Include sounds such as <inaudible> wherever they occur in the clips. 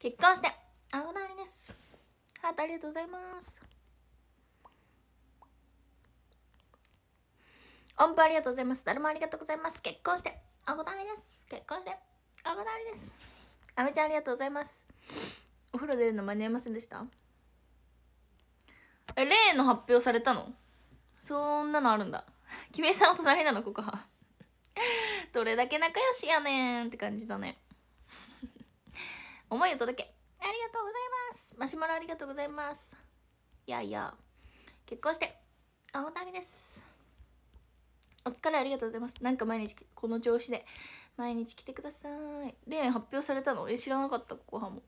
結婚してあごなりですハートありがとうございます音符ありがとうございます誰もありがとうございます結婚してあごなりです結婚してあごなりですあめちゃんありがとうございますお風呂出るの間に合いませんでしたえ例の発表されたのそんなのあるんだ君 <laughs> さんの隣なのここは <laughs> どれだけ仲良しやねんって感じだね思いを届けありがとうございますマシュマロありがとうございますいやいや結婚して青谷ですお疲れありがとうございますなんか毎日この調子で毎日来てください例発表されたのえ知らなかったここはも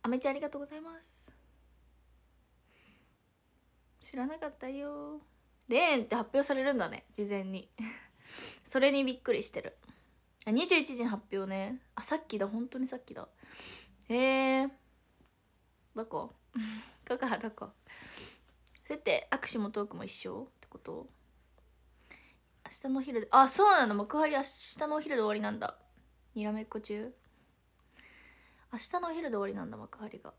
あめちゃんありがとうございます知らなかったよレーンって発表されるんだね事前にそれにびっくりしてるあ21時発表ねあさっきだ本当にさっきだへえー、どこ <laughs> どこどこそうやって握手もトークも一緒ってこと明日の昼であそうなの幕張明日のお昼で終わりなんだにらめっこ中明日のお昼で終わりなんだ幕張が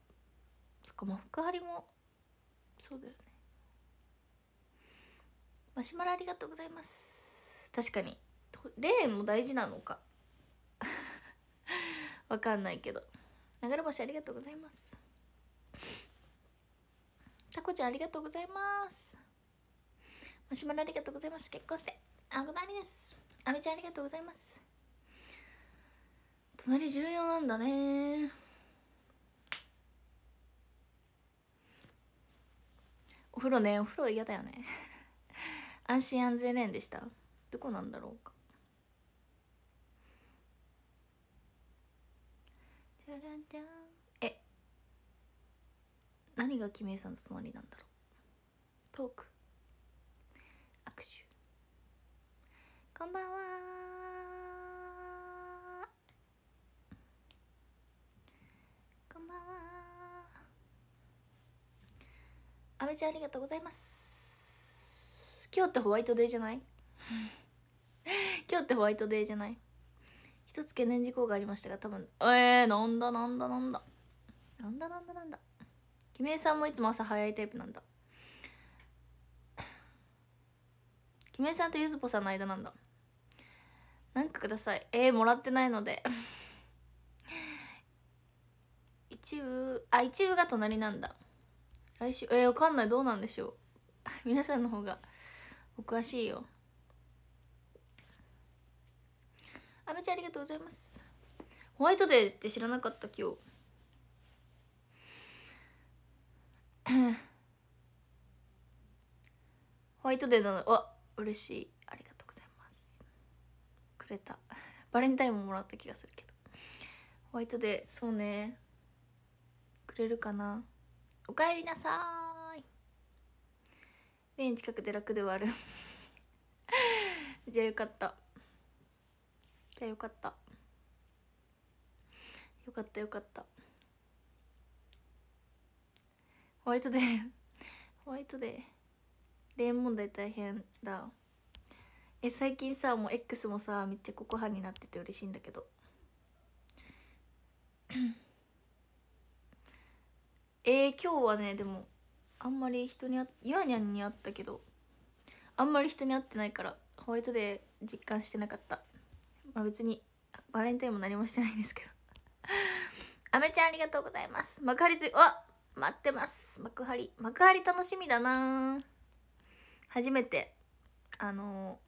そっか幕張もそうだよねマシュマロありがとうございます確かに例も大事なのか <laughs> わかんないけど流れ星ありがとうございますタコちゃんありがとうございますマシュマロありがとうございます結婚してあごなりですあみちゃんありがとうございます隣重要なんだねお風呂ねお風呂嫌だよね <laughs> 安心安全レーンでしたどこなんだろうかじゃじゃじゃえ何がキメイさんと隣なんだろうトーク握手こんばんはこんばんは安倍ちゃんありがとうございます今日ってホワイトデーじゃない <laughs> 今日ってホワイトデーじゃない一つ懸念事項がありましたが多分えー、なんだなんだなんだなんだなんだなんだ君江さんもいつも朝早いタイプなんだ君江 <coughs> さんとゆずぽさんの間なんだなんかくださいえー、もらってないので <laughs> 一部あ一部が隣なんだ来週えー、わかんないどうなんでしょう <laughs> 皆さんの方がお詳しいよあめちゃんありがとうございますホワイトデーって知らなかった今日 <coughs> ホワイトデーなのわ嬉しいありがとうございますくれたバレンタインももらった気がするけどホワイトデーそうねくれるかなおかえりなさいレーン近くで楽でわる <laughs> じゃあよかったじゃよかったよかったよかったホワイトデーホワイトデー霊問題大変だえ最近さもう X もさめっちゃココハになってて嬉しいんだけどえー、今日はねでもあんまり人にあゆあにゃに会ったけどあんまり人に会ってないからホワイトデー実感してなかったまあ、別にバレンタインも何もしてないんですけどあめちゃんありがとうございます幕張つわ待ってます幕張幕張楽しみだな初めてあの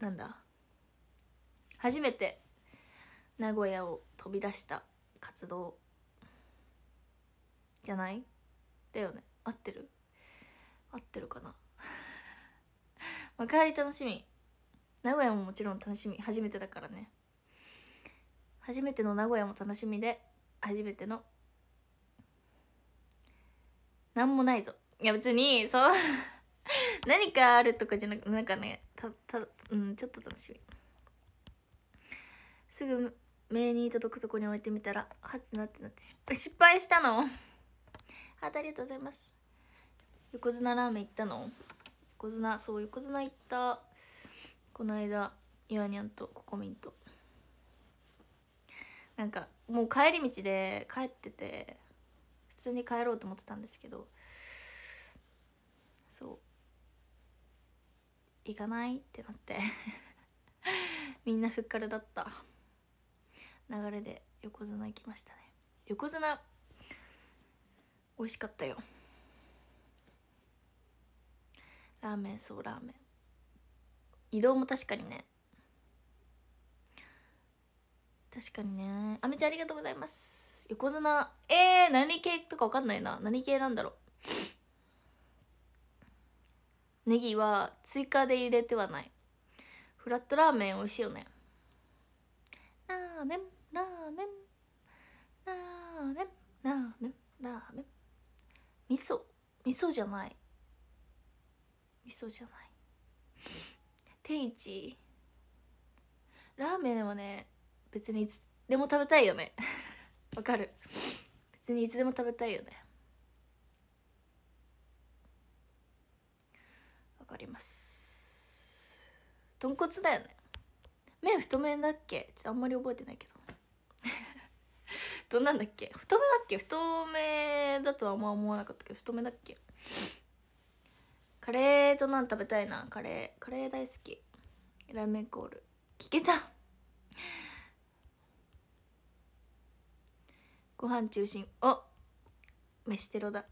ー、なんだ初めて名古屋を飛び出した活動じゃないだよね合ってる合ってるかな <laughs> 幕張楽しみ名古屋ももちろん楽しみ初めてだからね初めての名古屋も楽しみで初めての何もないぞいや別にそう <laughs> 何かあるとかじゃなくなんかねたたうんちょっと楽しみすぐ目に届くとこに置いてみたらはってなってなって失敗失敗したのありがとうございます横綱ラーメン行ったの横綱そう横綱行ったこの間ゆあにゃんとココミンとなんかもう帰り道で帰ってて普通に帰ろうと思ってたんですけどそう行かないってなって <laughs> みんなふっかるだった流れで横綱行きましたね横綱美味しかったよラーメンそうラーメン移動も確かにね確かにねあめちゃんありがとうございます横綱えー、何系とか分かんないな何系なんだろうネギは追加で入れてはないフラットラーメン美味しいよねラーメンラーメンラーメンラーメンラーメン味噌味噌じゃない味噌じゃない天一ラーメンはね別にいつでも食べたいよね <laughs> わかる別にいつでも食べたいよねわかります豚骨だよね麺太麺だっけちょっとあんまり覚えてないけど <laughs> どんなんだっけ太めだっけ太めだとはあんま思わなかったけど太めだっけカレーとなん食べたいなカレーカレー大好きラーメンコール聞けたご飯中心お飯テロだ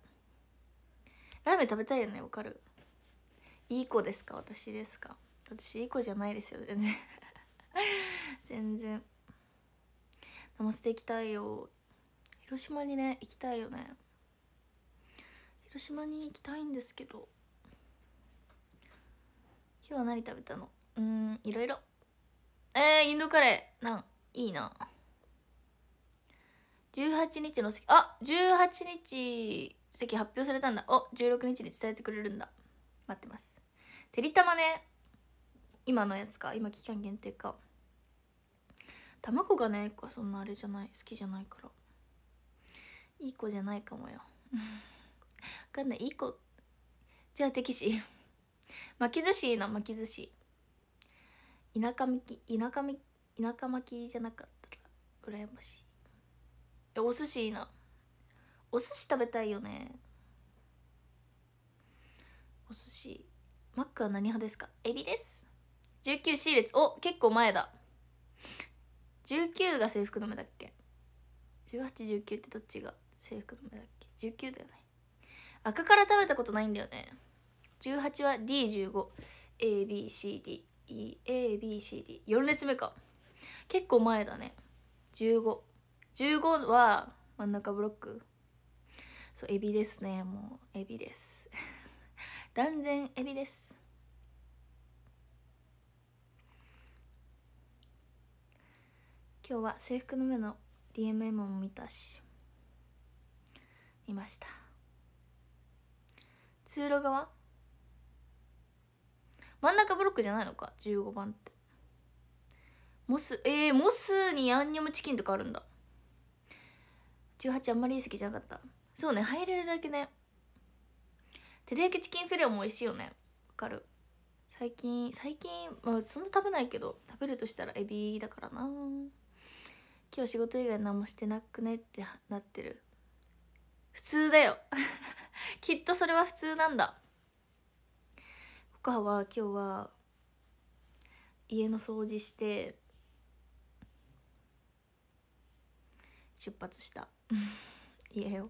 ラーメン食べたいよねわかるいい子ですか私ですか私いい子じゃないですよ全然 <laughs> 全然生捨て行きたいよ広島にね行きたいよね広島に行きたいんですけど今日は何食べたのうんいろいろえー、インドカレーなんいいな18日の席あ18日席発表されたんだお16日に伝えてくれるんだ待ってますてりたまね今のやつか今期間限定か卵がねそんなあれじゃない好きじゃないからいい子じゃないかもよ分 <laughs> かんないいい子じゃあ敵視巻き寿司いいな巻き寿司田舎巻き田舎巻き田舎巻きじゃなかったら羨ましいえお寿司いいなお寿司食べたいよねお寿司マックは何派ですかエビです 19C 列お結構前だ19が制服の目だっけ1819ってどっちが制服の目だっけ19だよね赤から食べたことないんだよね18は D15ABCDEABCD4 列目か結構前だね1515 15は真ん中ブロックそうエビですねもうエビです <laughs> 断然エビです今日は制服の目の DMM も見たし見ました通路側真ん中ブロックじゃないのか15番ってモスえー、モスにアンニョムチキンとかあるんだ18あんまりいい席じゃなかったそうね入れるだけね照り焼きチキンフィレオも美味しいよねわかる最近最近、まあ、そんな食べないけど食べるとしたらエビだからな今日仕事以外何もしてなくねってなってる普通だよ <laughs> きっとそれは普通なんだカは今日は家の掃除して出発した <laughs> 家を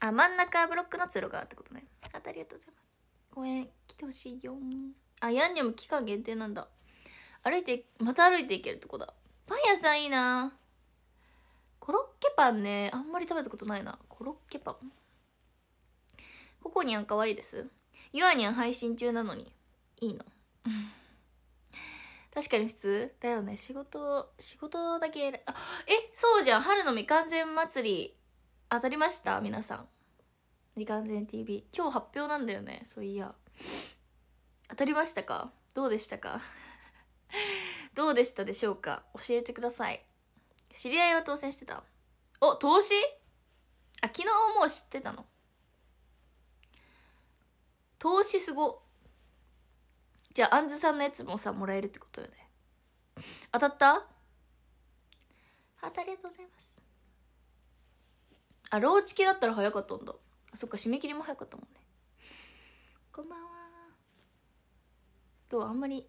あ真ん中ブロックの通路がってことねあありがとうございます公園来てほしいよあヤンニョム期間限定なんだ歩いてまた歩いていけるとこだパン屋さんいいなコロッケパンねあんまり食べたことないなコロッケパンココニャン可愛いですユアニャン配信中なのにいいの <laughs> 確かに普通だよね仕事仕事だけあえそうじゃん春のみかんぜん祭り当たりました皆さんみかんぜん TV 今日発表なんだよねそういや当たりましたかどうでしたか <laughs> どうでしたでしょうか教えてください知り合いは当選してたお投資あ昨日もう知ってたの投資すごじゃああんずさんのやつもさもらえるってことよね当たったありがとうございますあローチ系だったら早かったんだそっか締め切りも早かったもんねこんばんはどうあんまり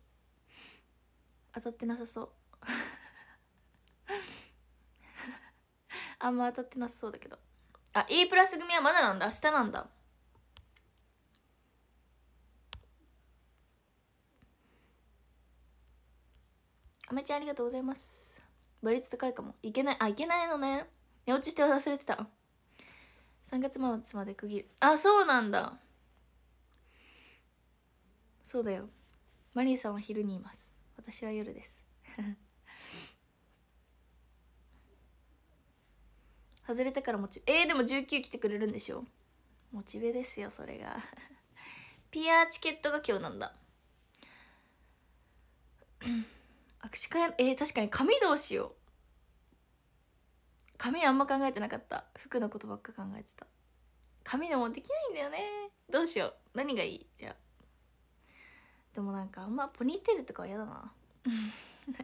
当たってなさそう <laughs> あんま当たってなさそうだけどあ E プラス組はまだなんだ明日なんだあめちゃんありがとうございます倍率高いかもいけないあいけないのね寝落ちして忘れてた3月末まで区切るあそうなんだそうだよマリーさんは昼にいます私は夜です <laughs> 外れたからモチベえー、でも19来てくれるんでしょモチベですよそれが <laughs> ピアチケットが今日なんだ握手会えー、確かに髪どうしよう髪あんま考えてなかった服のことばっか考えてた髪でもできないんだよねどうしよう何がいいじゃあでもなんかあんまポニーテールとかは嫌だな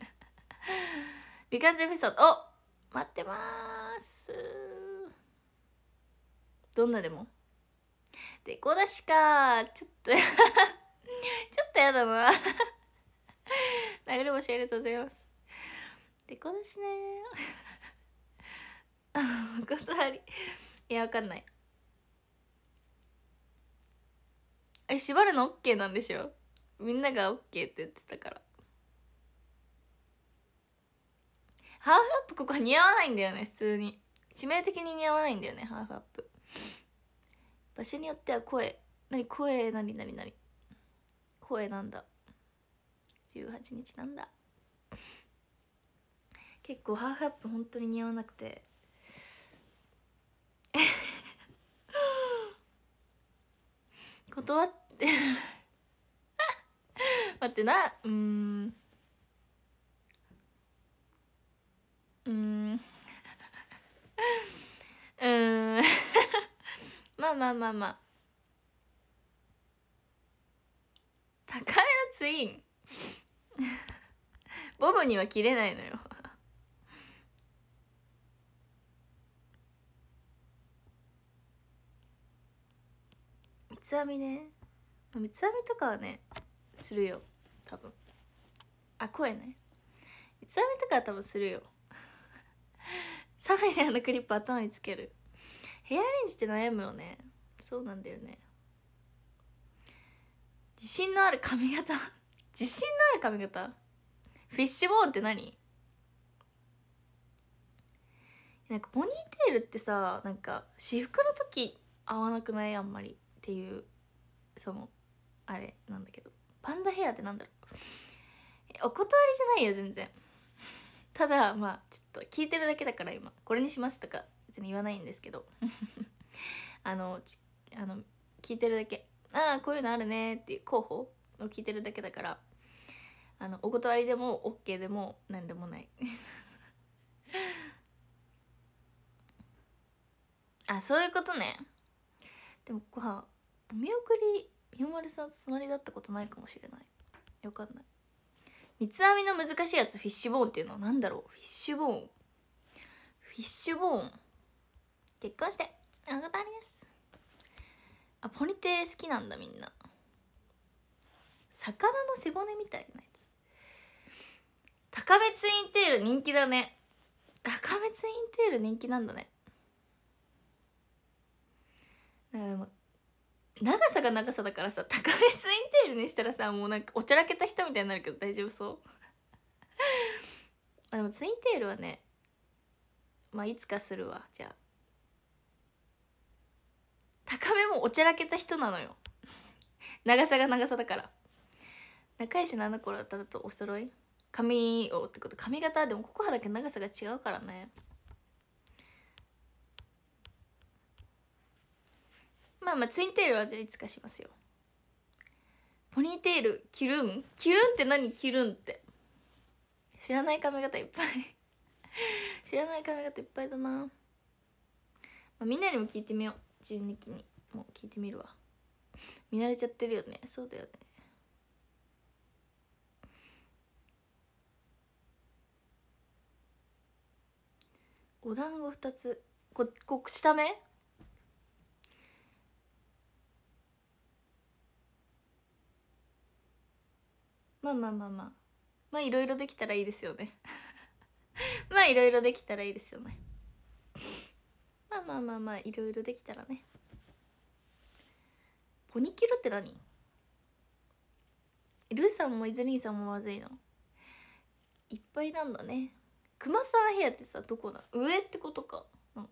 <laughs> 美観地フピソお待ってますどんなでもでこだしかちょっと <laughs> ちょっとやだな流れ星ありがとうございます。でこだしねあ、わ <laughs> り。いや、わかんない。え、縛るの OK なんでしょみんなが OK って言ってたから。ハーフアップここ似合わないんだよね、普通に。致命的に似合わないんだよね、ハーフアップ。場所によっては声。なに声、なになになに声なんだ。18日なんだ結構ハーフアップ本当に似合わなくて <laughs> 断って <laughs> 待ってなうんうん <laughs> うんまあまあまあまあ高いのツイン <laughs> ボブには切れないのよ三つ編みね三つ編みとかはねするよ多分あ声ね三つ編みとかは多分するよ <laughs> サメであのクリップ頭につけるヘアアレンジって悩むよねそうなんだよね自信のある髪型自信のある髪型フィッシュボーンって何なんかポニーテールってさなんか私服の時合わなくないあんまりっていうそのあれなんだけどパンダヘアってなんだろうお断りじゃないよ全然ただまあちょっと聞いてるだけだから今これにしますとか別に言わないんですけど <laughs> あのあの聞いてるだけああこういうのあるねっていう候補を聞いてるだけだからあのお断りでも OK でも何でもない <laughs> あそういうことねでもこは見送り美まるさんと隣だったことないかもしれないわかんない三つ編みの難しいやつフィッシュボーンっていうのは何だろうフィッシュボーンフィッシュボーン結婚してありたですあポニテ好きなんだみんな魚の背骨みたいなやつ高めツインテール人気だね高めツインテール人気なんだね長さが長さだからさ高めツインテールにしたらさもうなんかおちゃらけた人みたいになるけど大丈夫そう <laughs> でもツインテールはねまあいつかするわじゃあ高めもおちゃらけた人なのよ長さが長さだから仲良しのあの頃だったらとお揃い髪をってこと髪型でもここはだけ長さが違うからねまあまあツインテールはじゃあいつかしますよポニーテールキルンキルンって何キルンって知らない髪型いっぱい <laughs> 知らない髪型いっぱいだな、まあ、みんなにも聞いてみよう12期にもう聞いてみるわ見慣れちゃってるよねそうだよねお団子2つここ下目まあまあまあまあまあいろいろできたらいいですよね <laughs> まあいろいろできたらいいですよねまあまあまあまあいろいろできたらねポニキュルって何ルーさんもイズリーさんもまずいのいっぱいなんだね熊さん部屋ってさどこだ上ってことかうん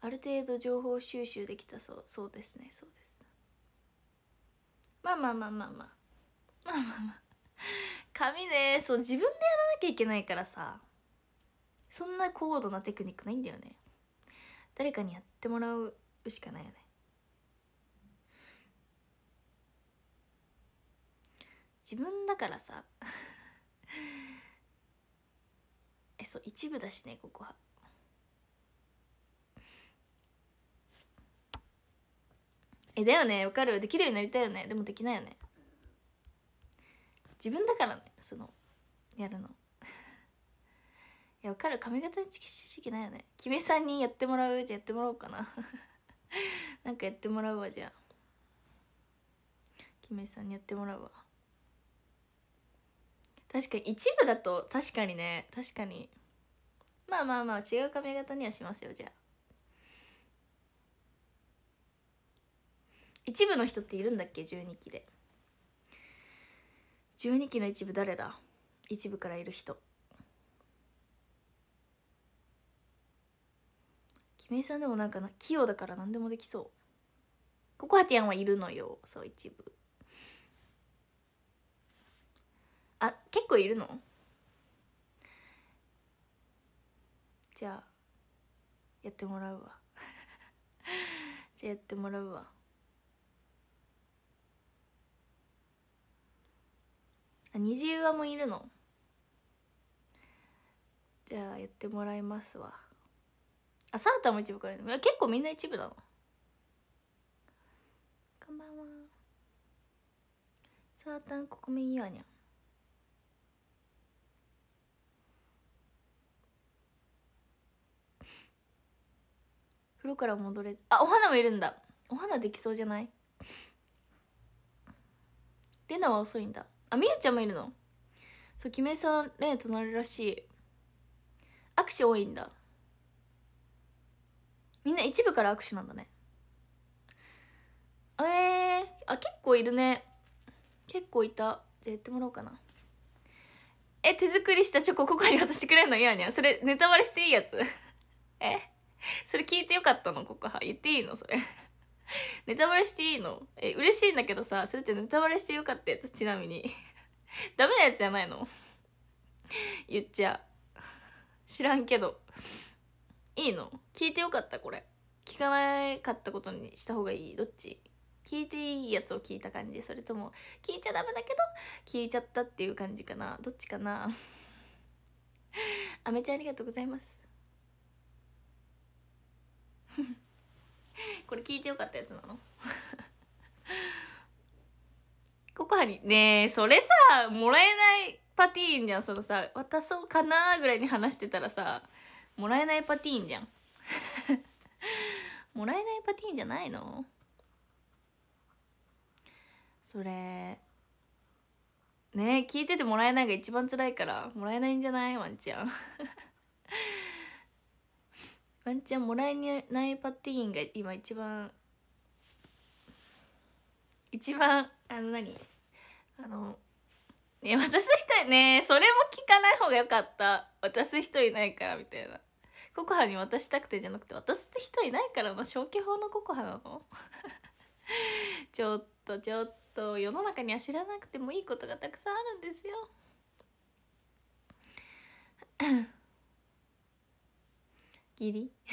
ある程度情報収集できたそうそうですねそうですまあまあまあまあまあまあまあまあ紙ねそう自分でやらなきゃいけないからさそんな高度なテクニックないんだよね誰かにやってもらうしかないよね自分だからさ <laughs> えそう一部だしねここはえだよねわかるできるようになりたいよねでもできないよね自分だからねそのやるの <laughs> いやわかる髪型に知識ないよねキメさんにやってもらうじゃやってもらおうかな <laughs> なんかやってもらうわじゃあキメさんにやってもらうわ確かに一部だと確かにね確かにまあまあまあ違う髪型にはしますよじゃあ一部の人っているんだっけ12期で12期の一部誰だ一部からいる人めいさんでもなんか器用だから何でもできそうココハティアンはいるのよそう一部あ結構いるの <laughs> じゃあやってもらうわじゃあやってもらうわあ虹上もいるのじゃあやってもらいますわあサータも一部から結構みんな一部なのこんばんはサータンここめんよにゃん風呂から戻れあお花もいるんだお花できそうじゃないレナは遅いんだあみゆちゃんもいるのそうキメさんレナとなるらしい握手多いんだみんな一部から握手なんだねえー、あ結構いるね結構いたじゃあやってもらおうかなえ手作りしたチョコここに渡してくれんのいやにゃそれネタバレしていいやつ <laughs> え <laughs> それ聞いてよかったの告白言っていいのそれ <laughs> ネタバレしていいのえ嬉しいんだけどさそれってネタバレしてよかったやつちなみに <laughs> ダメなやつじゃないの言っちゃう知らんけどいいの聞いてよかったこれ聞かなかったことにした方がいいどっち聞いていいやつを聞いた感じそれとも聞いちゃダメだけど聞いちゃったっていう感じかなどっちかなあめちゃんありがとうございます <laughs> これ聞いてよかったやつなのココアにねえそれさもらえないパティーンじゃんそのさ渡そうかなぐらいに話してたらさもらえないパティーンじゃん <laughs> もらえないパティーンじゃないのそれね聞いててもらえないが一番辛いからもらえないんじゃないワンちゃんワンチャンもらえないパッティーンが今一番一番あの何あのね渡す人ねそれも聞かない方がよかった渡す人いないからみたいなココハに渡したくてじゃなくて渡す人いないからの消去法のココハなの <laughs> ちょっとちょっと世の中には知らなくてもいいことがたくさんあるんですよギリ <laughs>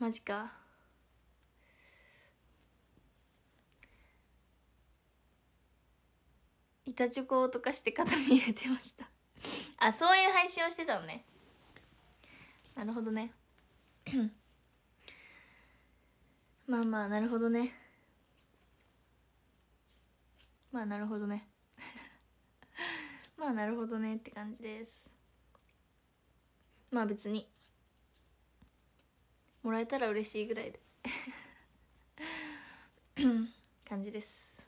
マジか板チョコを溶かして肩に入れてましたあそういう配信をしてたのねなるほどね <coughs> まあまあなるほどねまあなるほどね <laughs> まあなるほどねって感じですまあ別にもらえたら嬉しいぐらいで <coughs> 感じです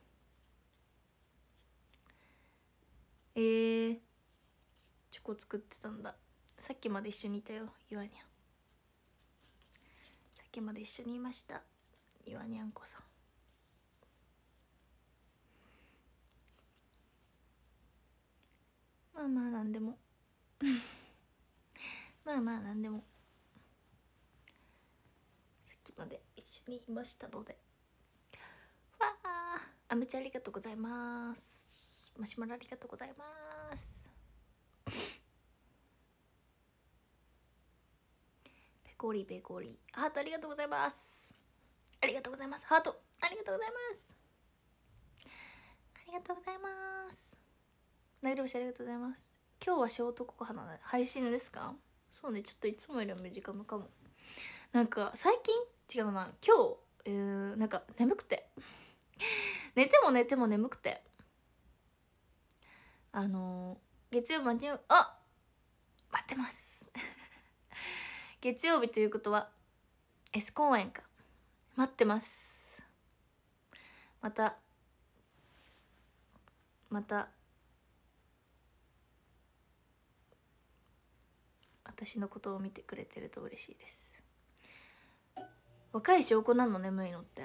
えー、チョコ作ってたんださっきまで一緒にいたよイワニャンさっきまで一緒にいましたイワニャンこさんまあまあなんでもまあまあ何でもさっきまで一緒にいましたのでわああめちゃんありがとうございますマシュマロありがとうございますペコリペコリハートありがとうございますありがとうございますハートありがとうございますありがとうございます内容、るしありがとうございます今日はショートココハの配信ですかそうねちょっといつもよりは短めかもなんか最近違うな今日、えー、なんか眠くて寝ても寝ても眠くてあのー、月曜日にあ待ってます <laughs> 月曜日ということは S 公演か待ってますまたまた私のことを見てくれてると嬉しいです若い証拠なの眠いのって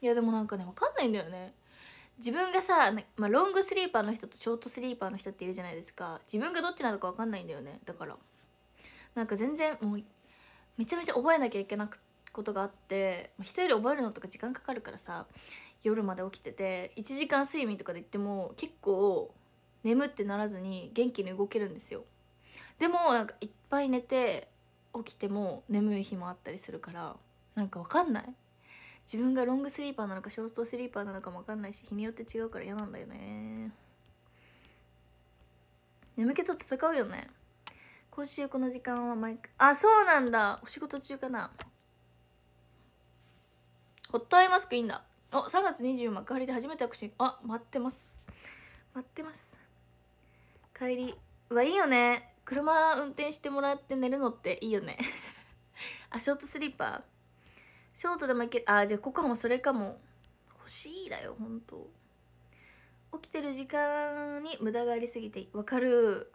いやでもなんかね分かんないんだよね自分がさ、まあ、ロングスリーパーの人とショートスリーパーの人っているじゃないですか自分がどっちなのか分かんないんだよねだからなんか全然もうめちゃめちゃ覚えなきゃいけなくことがあって、まあ、人より覚えるのとか時間かかるからさ夜まで起きてて1時間睡眠とかで言っても結構眠ってならずに元気に動けるんですよでもなんかいっぱい寝て起きても眠い日もあったりするからなんかわかんない自分がロングスリーパーなのかショートスリーパーなのかもわかんないし日によって違うから嫌なんだよね眠気と戦うよね今週この時間は毎回あそうなんだお仕事中かなホットアイマスクいいんだお3月20幕張で初めて握手あ待ってます待ってます帰りはいいよね車運転してもらって寝るのっていいよね <laughs> あショートスリーパーショートでもいけるあじゃあこコもそれかも欲しいだよほんと起きてる時間に無駄がありすぎてわかる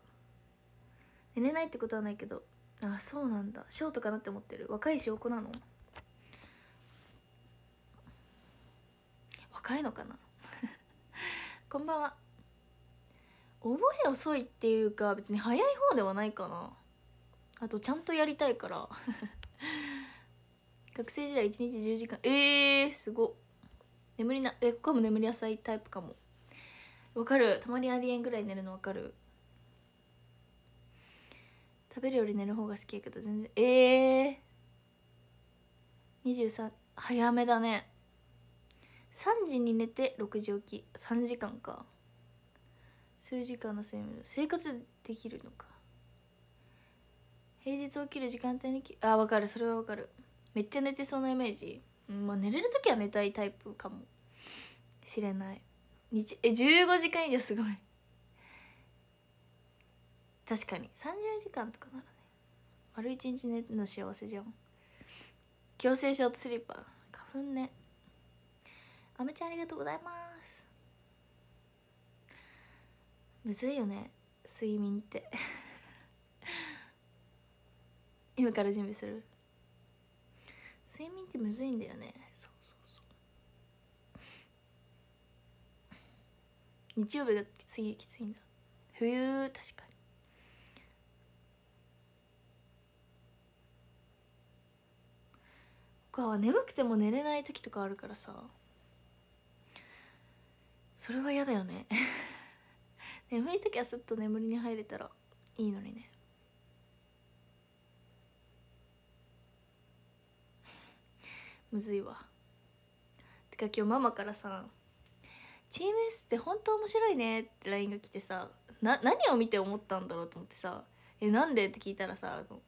寝れないってことはないけどあそうなんだショートかなって思ってる若い証拠なの若いのかな <laughs> こんばんは覚え遅いっていうか別に早い方ではないかなあとちゃんとやりたいから <laughs> 学生時代1日10時間えー、すご眠りなえここも眠り浅いタイプかもわかるたまにありえんぐらい寝るのわかる食べるより寝る方が好きやけど全然えー、23早めだね3時に寝て6時起き3時間か数時間の睡眠生活できるのか平日起きる時間帯にあ分かるそれは分かるめっちゃ寝てそうなイメージまあ寝れる時は寝たいタイプかもしれない日え15時間以上すごい確かに30時間とかならね丸一日寝るの幸せじゃん強制ショートスリーパー花粉ねあめちゃんありがとうございますむずいよね睡眠って <laughs> 今から準備する睡眠ってむずいんだよねそうそうそう日曜日がきついきついんだ冬確かに僕は眠くても寝れない時とかあるからさそれは嫌だよね眠い時はすっと眠りに入れたらいいのにね <laughs> むずいわてか今日ママからさ「チーム S って本当面白いね」って LINE が来てさな何を見て思ったんだろうと思ってさ「えなんで?」って聞いたらさあの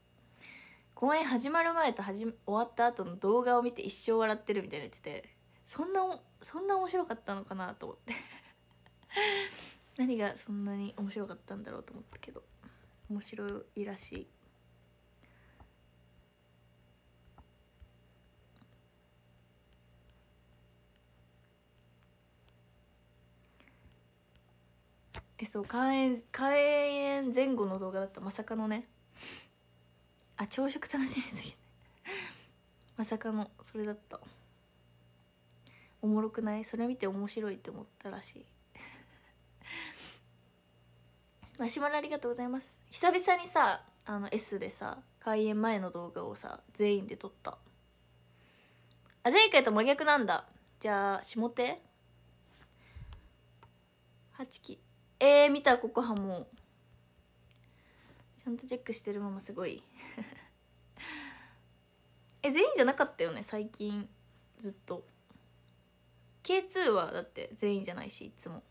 公演始まる前と始終わった後の動画を見て一生笑ってるみたいな言っててそんなそんな面白かったのかなと思って何がそんなに面白かったんだろうと思ったけど面白いらしいえそう開演開演前後の動画だったまさかのねあ朝食楽しみすぎて <laughs> まさかのそれだったおもろくないそれ見て面白いって思ったらしいマシュマロありがとうございます久々にさあの S でさ開演前の動画をさ全員で撮ったあ前回と真逆なんだじゃあ下手8期えー、見たここはもうちゃんとチェックしてるまますごい <laughs> え全員じゃなかったよね最近ずっと K2 はだって全員じゃないしいつも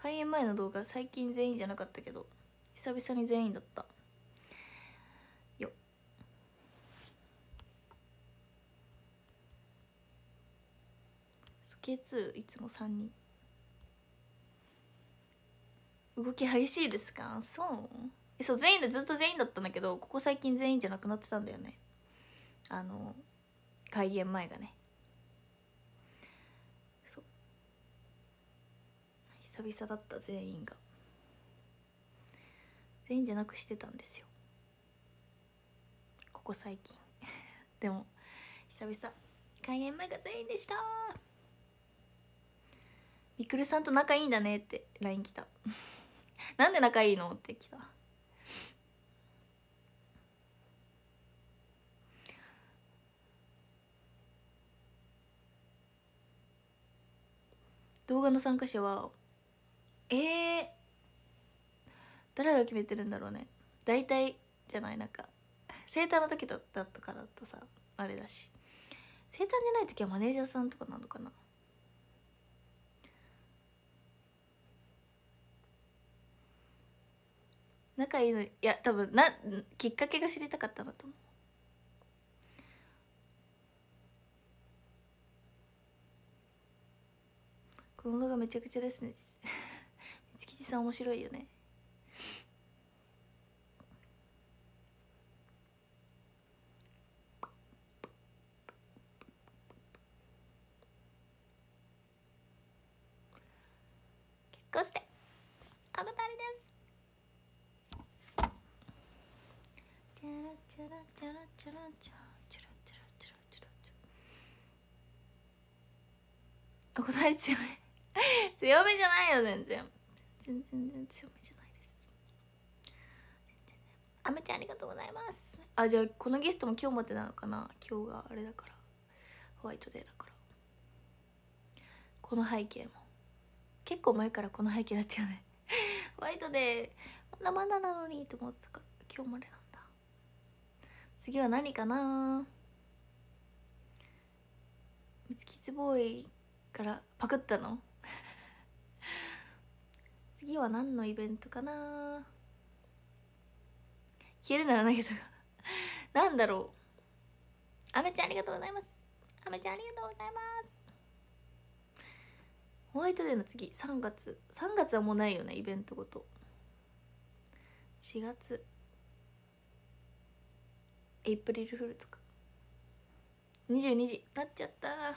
開演前の動画最近全員じゃなかったけど久々に全員だったよソケ2いつも3人動き激しいですかそうえそう全員でずっと全員だったんだけどここ最近全員じゃなくなってたんだよねあの開演前がね久々だった全員が全員じゃなくしてたんですよここ最近 <laughs> でも久々開演前が全員でしたみくるさんと仲いいんだねって LINE 来た <laughs> なんで仲いいのって来た動画の参加者はえー、誰が決めてるんだろうね大体じゃないなんか生誕の時だったとかだとさあれだし生誕じゃない時はマネージャーさんとかなのかな仲いいのいや多分なきっかけが知りたかったなと思うの供がめちゃくちゃですねさん面白いよね結婚してあなたりですチャラチャラチャラチャラチャラおこり強め強めじゃないよ全然全然全然強めじゃないですあめちゃんありがとうございますあじゃあこのゲストも今日までなのかな今日があれだからホワイトデーだからこの背景も結構前からこの背景だったよねホワイトデーまだまだなのにと思ってたから今日までなんだ次は何かなミツキツボーイからパクったの次は何のイベントかな消えるなら投げたかな <laughs> なんだろうあめちゃんありがとうございますあめちゃんありがとうございますホワイトデーの次3月3月はもうないよねイベントごと4月エイプリルフールとか22時なっちゃったちょっ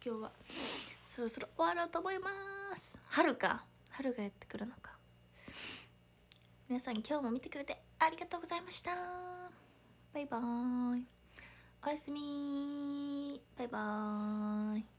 と今日はそろそろ終わろうと思います春か春がやってくるのか皆さん今日も見てくれてありがとうございましたバイバーイおやすみバイバーイ